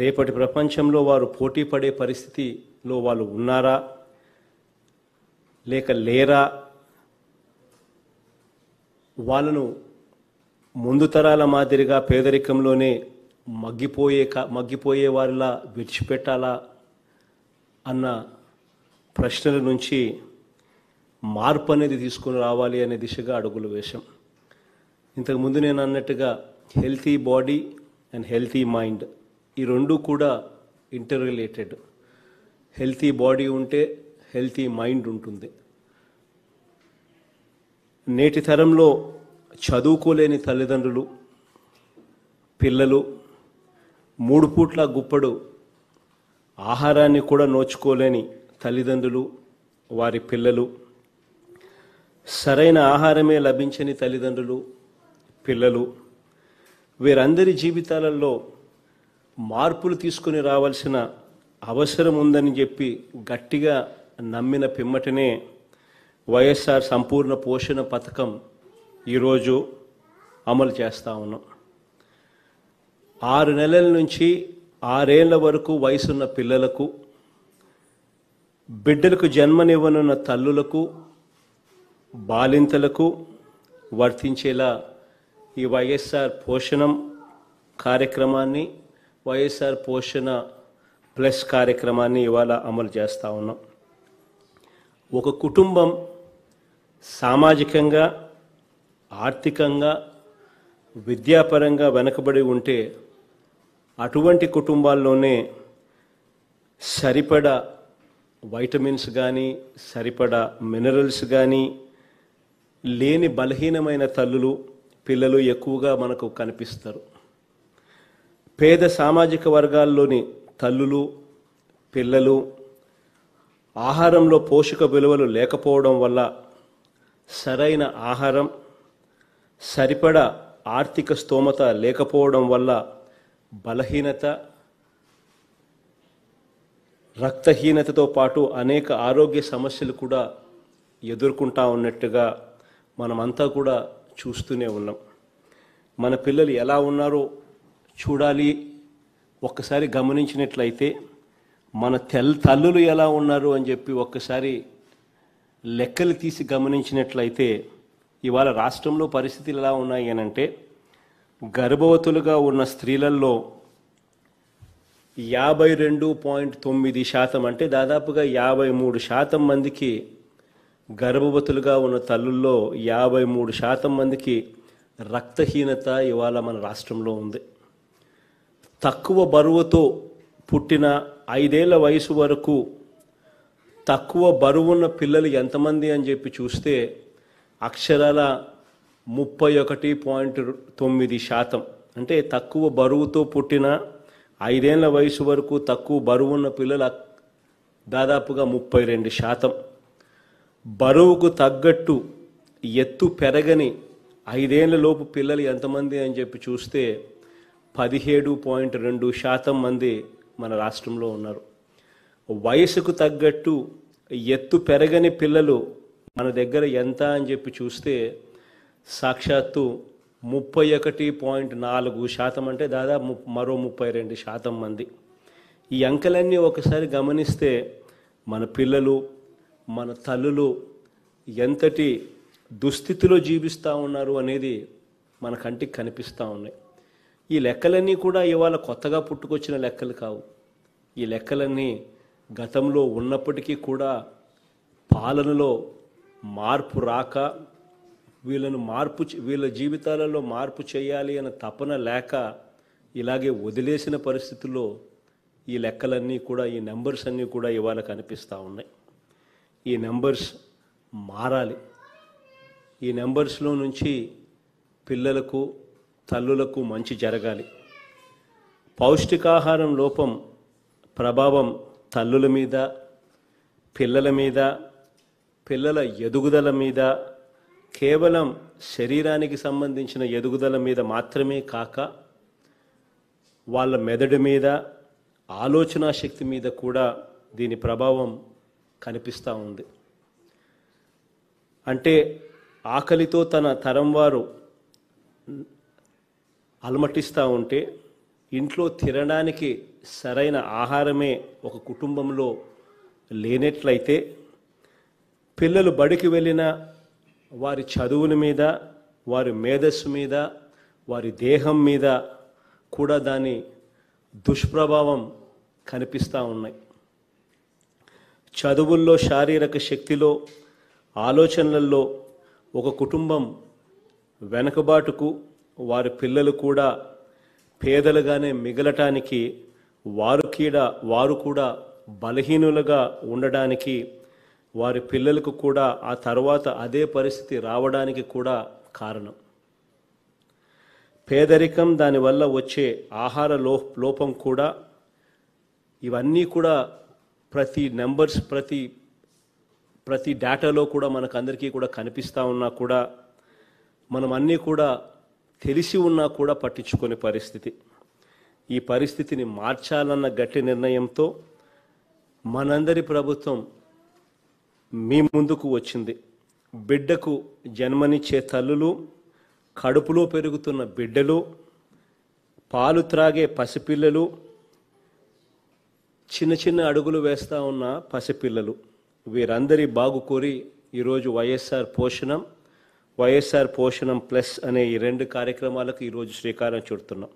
రేపటి ప్రపంచంలో వారు పోటీ పడే పరిస్థితిలో వాళ్ళు ఉన్నారా లేక లేరా వాళ్ళను ముందు తరాల మాదిరిగా పేదరికంలోనే మగ్గిపోయే మగ్గిపోయే వారిలా విడిచిపెట్టాలా అన్న ప్రశ్నల నుంచి మార్పు అనేది తీసుకుని రావాలి అనే దిశగా అడుగులు వేశాం ఇంతకుముందు నేను అన్నట్టుగా healthy body and healthy mind ఈ రెండు కూడా ఇంటర్ రిలేటెడ్ హెల్తీ బాడీ ఉంటే హెల్తీ మైండ్ ఉంటుంది నేటి తరంలో చదువుకోలేని తల్లిదండ్రులు పిల్లలు మూడు పూట్ల గుప్పడు ఆహారాన్ని కూడా నోచుకోలేని తల్లిదండ్రులు వారి పిల్లలు సరైన ఆహారమే లభించని తల్లిదండ్రులు పిల్లలు వీరందరి జీవితాలలో మార్పులు తీసుకుని రావాల్సిన అవసరం ఉందని చెప్పి గట్టిగా నమ్మిన పిమ్మటనే వైఎస్ఆర్ సంపూర్ణ పోషణ పథకం ఈరోజు అమలు చేస్తూ ఉన్నాం ఆరు నెలల నుంచి ఆరేళ్ల వరకు వయసున్న పిల్లలకు బిడ్డలకు జన్మనివ్వనున్న తల్లులకు బాలింతలకు వర్తించేలా ఈ వైఎస్ఆర్ పోషణం కార్యక్రమాన్ని వైఎస్ఆర్ పోషణ ప్లస్ కార్యక్రమాన్ని ఇవాళ అమలు చేస్తూ ఉన్నాం ఒక కుటుంబం సామాజికంగా ఆర్థికంగా విద్యాపరంగా వెనుకబడి ఉంటే అటువంటి కుటుంబాల్లోనే సరిపడా వైటమిన్స్ కానీ సరిపడా మినరల్స్ కానీ లేని బలహీనమైన తల్లులు పిల్లలు ఎక్కువగా మనకు కనిపిస్తారు పేద సామాజిక వర్గాల్లోని తల్లులు పిల్లలు ఆహారంలో పోషక విలువలు లేకపోవడం వల్ల సరైన ఆహారం సరిపడ ఆర్థిక స్తోమత లేకపోవడం వల్ల బలహీనత రక్తహీనతతో పాటు అనేక ఆరోగ్య సమస్యలు కూడా ఎదుర్కొంటా ఉన్నట్టుగా మనమంతా కూడా చూస్తూనే ఉన్నాం మన పిల్లలు ఎలా ఉన్నారో చూడాలి ఒక్కసారి గమనించినట్లయితే మన తెల్ తల్లులు ఎలా ఉన్నారు అని చెప్పి ఒక్కసారి లెక్కలు తీసి గమనించినట్లయితే ఇవాళ రాష్ట్రంలో పరిస్థితులు ఎలా ఉన్నాయి అనంటే గర్భవతులుగా ఉన్న స్త్రీలల్లో యాభై రెండు పాయింట్ తొమ్మిది శాతం అంటే దాదాపుగా యాభై మూడు శాతం మందికి గర్భవతులుగా ఉన్న తల్లుల్లో యాభై మూడు శాతం మందికి రక్తహీనత ఇవాళ మన రాష్ట్రంలో ఉంది తక్కువ బరువుతో పుట్టిన ఐదేళ్ల వయసు వరకు తక్కువ బరువున్న పిల్లలు ఎంతమంది అని చెప్పి చూస్తే అక్షరాల ముప్పై ఒకటి పాయింట్ తొమ్మిది శాతం అంటే తక్కువ బరువుతో పుట్టిన ఐదేళ్ల వయసు వరకు తక్కువ బరువున్న పిల్లల దాదాపుగా ముప్పై రెండు శాతం బరువుకు తగ్గట్టు ఎత్తు పెరగని ఐదేళ్లలోపు పిల్లలు ఎంతమంది అని చెప్పి చూస్తే పదిహేడు పాయింట్ రెండు శాతం మంది మన రాష్ట్రంలో ఉన్నారు వయసుకు తగ్గట్టు ఎత్తు పెరగని పిల్లలు మన దగ్గర ఎంత అని చెప్పి చూస్తే సాక్షాత్తు ముప్పై ఒకటి పాయింట్ నాలుగు శాతం అంటే దాదాపు మరో ముప్పై రెండు శాతం మంది ఈ అంకెలన్నీ ఒకసారి గమనిస్తే మన పిల్లలు మన తల్లులు ఎంతటి దుస్థితిలో జీవిస్తూ ఉన్నారు అనేది మన కంటికి కనిపిస్తూ ఉన్నాయి ఈ లెక్కలన్నీ కూడా ఇవాళ కొత్తగా పుట్టుకొచ్చిన లెక్కలు కావు ఈ లెక్కలన్నీ గతంలో ఉన్నప్పటికీ కూడా పాలనలో మార్పు రాక వీళ్ళను మార్పు వీళ్ళ జీవితాలలో మార్పు చేయాలి అన్న తపన లేక ఇలాగే వదిలేసిన పరిస్థితుల్లో ఈ లెక్కలన్నీ కూడా ఈ నెంబర్స్ అన్నీ కూడా ఇవాళ కనిపిస్తూ ఉన్నాయి ఈ నెంబర్స్ మారాలి ఈ నెంబర్స్లో నుంచి పిల్లలకు తల్లులకు మంచి జరగాలి పౌష్టికాహారం లోపం ప్రభావం తల్లుల మీద పిల్లల మీద పిల్లల ఎదుగుదల మీద కేవలం శరీరానికి సంబంధించిన ఎదుగుదల మీద మాత్రమే కాక వాళ్ళ మెదడు మీద ఆలోచన శక్తి మీద కూడా దీని ప్రభావం కనిపిస్తూ ఉంది అంటే ఆకలితో తన తరం వారు అలమటిస్తూ ఉంటే ఇంట్లో తినడానికి సరైన ఆహారమే ఒక కుటుంబంలో లేనట్లయితే పిల్లలు బడికి వెళ్ళిన వారి చదువుల మీద వారి మేధస్సు మీద వారి దేహం మీద కూడా దాని దుష్ప్రభావం కనిపిస్తూ ఉన్నాయి చదువుల్లో శారీరక శక్తిలో ఆలోచనలలో ఒక కుటుంబం వెనుకబాటుకు వారి పిల్లలు కూడా పేదలుగానే మిగలటానికి వారు కీడా వారు కూడా బలహీనులుగా ఉండడానికి వారి పిల్లలకు కూడా ఆ తర్వాత అదే పరిస్థితి రావడానికి కూడా కారణం పేదరికం దానివల్ల వచ్చే ఆహార లో లోపం కూడా ఇవన్నీ కూడా ప్రతి నెంబర్స్ ప్రతి ప్రతి డేటాలో కూడా మనకు అందరికీ కూడా కనిపిస్తూ ఉన్నా కూడా మనం అన్నీ కూడా తెలిసి ఉన్నా కూడా పట్టించుకునే పరిస్థితి ఈ పరిస్థితిని మార్చాలన్న గట్టి నిర్ణయంతో మనందరి ప్రభుత్వం మీ ముందుకు వచ్చింది బిడ్డకు జన్మనిచ్చే తల్లులు కడుపులో పెరుగుతున్న బిడ్డలు పాలు త్రాగే పసిపిల్లలు చిన్న చిన్న అడుగులు వేస్తూ ఉన్న పసిపిల్లలు వీరందరి బాగు కోరి ఈరోజు వైఎస్ఆర్ పోషణం వైఎస్ఆర్ పోషణం ప్లస్ అనే ఈ రెండు కార్యక్రమాలకు ఈరోజు శ్రీకారం చుడుతున్నాం